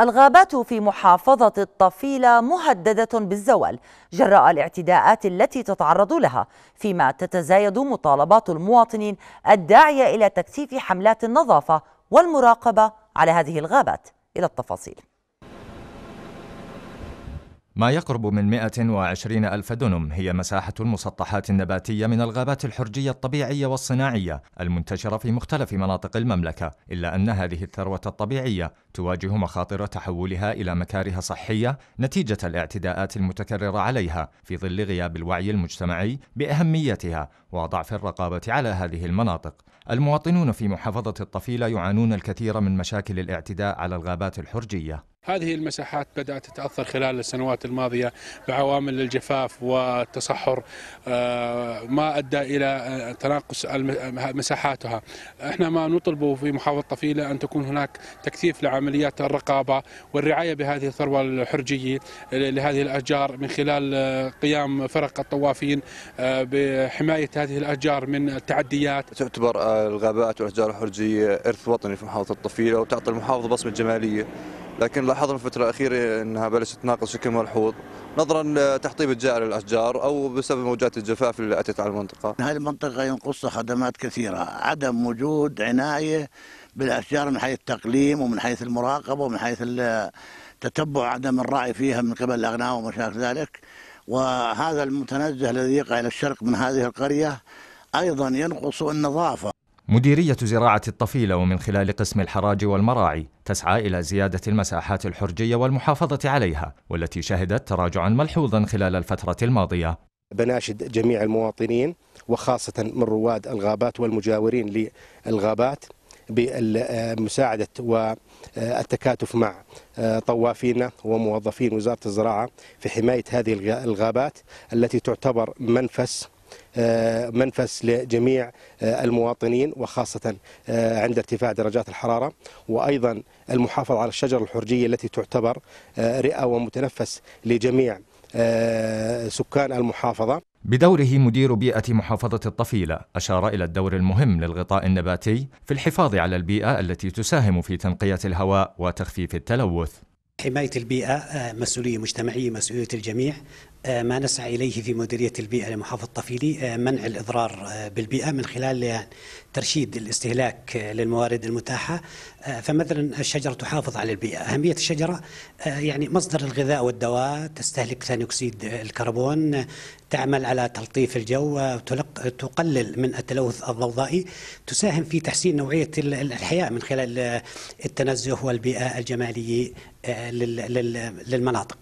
الغابات في محافظة الطفيلة مهددة بالزوال جراء الاعتداءات التي تتعرض لها فيما تتزايد مطالبات المواطنين الداعية إلى تكثيف حملات النظافة والمراقبة على هذه الغابات إلى التفاصيل ما يقرب من 120 ألف دنم هي مساحة المسطحات النباتية من الغابات الحرجية الطبيعية والصناعية المنتشرة في مختلف مناطق المملكة إلا أن هذه الثروة الطبيعية تواجه مخاطر تحولها إلى مكاره صحية نتيجة الاعتداءات المتكررة عليها في ظل غياب الوعي المجتمعي بأهميتها وضعف الرقابة على هذه المناطق المواطنون في محافظة الطفيلة يعانون الكثير من مشاكل الاعتداء على الغابات الحرجية هذه المساحات بدأت تتأثر خلال السنوات الماضية بعوامل الجفاف والتصحر آه، ما أدى إلى آه، تناقص مساحاتها احنا ما نطلبه في محافظة طفيلة أن تكون هناك تكثيف لعمليات الرقابة والرعاية بهذه الثروة الحرجية لهذه الأشجار من خلال آه، قيام فرق الطوافين بحماية هذه الأشجار من التعديات تعتبر الغابات والأشجار الحرجية إرث وطني في محافظة طفيلة وتعطي المحافظة بصمة جمالية لكن لاحظنا الفترة الأخيرة أنها بلشت تناقص بشكل ملحوظ نظرا لتحطيم الجائر للأشجار أو بسبب موجات الجفاف اللي أتت على المنطقة هذه المنطقة ينقصها خدمات كثيرة عدم وجود عناية بالأشجار من حيث التقليم ومن حيث المراقبة ومن حيث تتبع عدم الرعي فيها من قبل الأغنام وما شابه ذلك وهذا المتنزه الذي يقع إلى الشرق من هذه القرية أيضا ينقص النظافة مديرية زراعة الطفيلة ومن خلال قسم الحراج والمراعي تسعى إلى زيادة المساحات الحرجية والمحافظة عليها والتي شهدت تراجعا ملحوظا خلال الفترة الماضية بناشد جميع المواطنين وخاصة من رواد الغابات والمجاورين للغابات بمساعدة والتكاتف مع طوافينا وموظفين وزارة الزراعة في حماية هذه الغابات التي تعتبر منفس آه، منفس لجميع آه، المواطنين وخاصة آه، عند ارتفاع درجات الحرارة وأيضا المحافظة على الشجرة الحرجية التي تعتبر رئة ومتنفس لجميع سكان المحافظة بدوره مدير بيئة محافظة الطفيلة أشار إلى الدور المهم للغطاء النباتي في الحفاظ على البيئة التي تساهم في تنقية الهواء وتخفيف التلوث حماية البيئة آه، مسؤولية مجتمعية مسؤولية الجميع آه، ما نسعى إليه في مديرية البيئة لمحافظة طفيلي آه، منع الإضرار بالبيئة من خلال ترشيد الاستهلاك للموارد المتاحة فمثلا الشجرة تحافظ على البيئة أهمية الشجرة يعني مصدر الغذاء والدواء تستهلك ثاني أكسيد الكربون تعمل على تلطيف الجو تقلل من التلوث الضوضائي تساهم في تحسين نوعية الحياة من خلال التنزه والبيئة الجمالية للمناطق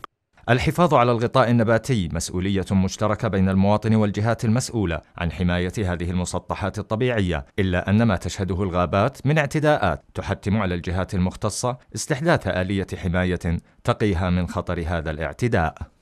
الحفاظ على الغطاء النباتي مسؤولية مشتركة بين المواطن والجهات المسؤولة عن حماية هذه المسطحات الطبيعية، إلا أن ما تشهده الغابات من اعتداءات تحتم على الجهات المختصة استحداث آلية حماية تقيها من خطر هذا الاعتداء.